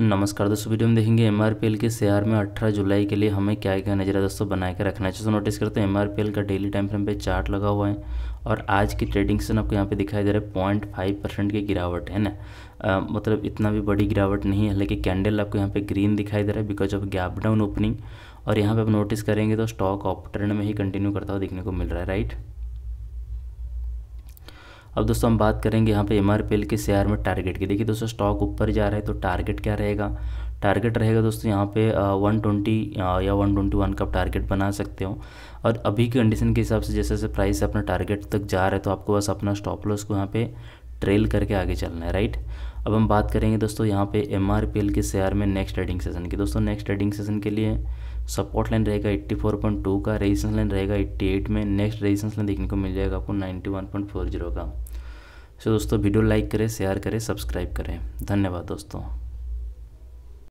नमस्कार दोस्तों वीडियो में देखेंगे एम के शेयर में 18 जुलाई के लिए हमें क्या क्या नजरिया दोस्तों बना के रखना है तो नोटिस करते हैं एम का डेली टाइम फ्रेम पे चार्ट लगा हुआ है और आज की ट्रेडिंग सेशन आपको यहाँ पे दिखाई दे रहा है पॉइंट फाइव परसेंट की गिरावट है ना आ, मतलब इतना भी बड़ी गिरावट नहीं है हालांकि कैंडल आपको यहाँ पे ग्रीन दिखाई दे रहा है because of gap down opening और यहाँ पे आप नोटिस करेंगे तो स्टॉक ऑप ट्रेंड में ही कंटिन्यू करता हुआ देखने को मिल रहा है राइट अब दोस्तों हम बात करेंगे यहाँ पे एम आर के शेयर में टारगेट की देखिए दोस्तों स्टॉक ऊपर जा रहा है तो टारगेट क्या रहेगा टारगेट रहेगा दोस्तों यहाँ पे वन ट्वेंटी या वन ट्वेंटी वन का टारगेट बना सकते हो और अभी की कंडीशन के हिसाब से जैसे जैसे प्राइस अपना टारगेट तक जा रहा है तो आपको बस अपना स्टॉप लॉस को यहाँ पे ट्रेल करके आगे चलना है राइट अब हम बात करेंगे दोस्तों यहाँ पे एम आर पी एल के शेयर में नेक्स्ट ट्रेडिंग सेशन की दोस्तों नेक्स्ट ट्रेडिंग सेशन के लिए सपोर्ट लाइन रहेगा 84.2 का रेजिस्टेंस लाइन रहेगा 88 में नेक्स्ट रेजिस्टेंस लाइन देखने को मिल जाएगा आपको 91.40 का सो so, दोस्तों वीडियो लाइक करें शेयर करें सब्सक्राइब करें धन्यवाद दोस्तों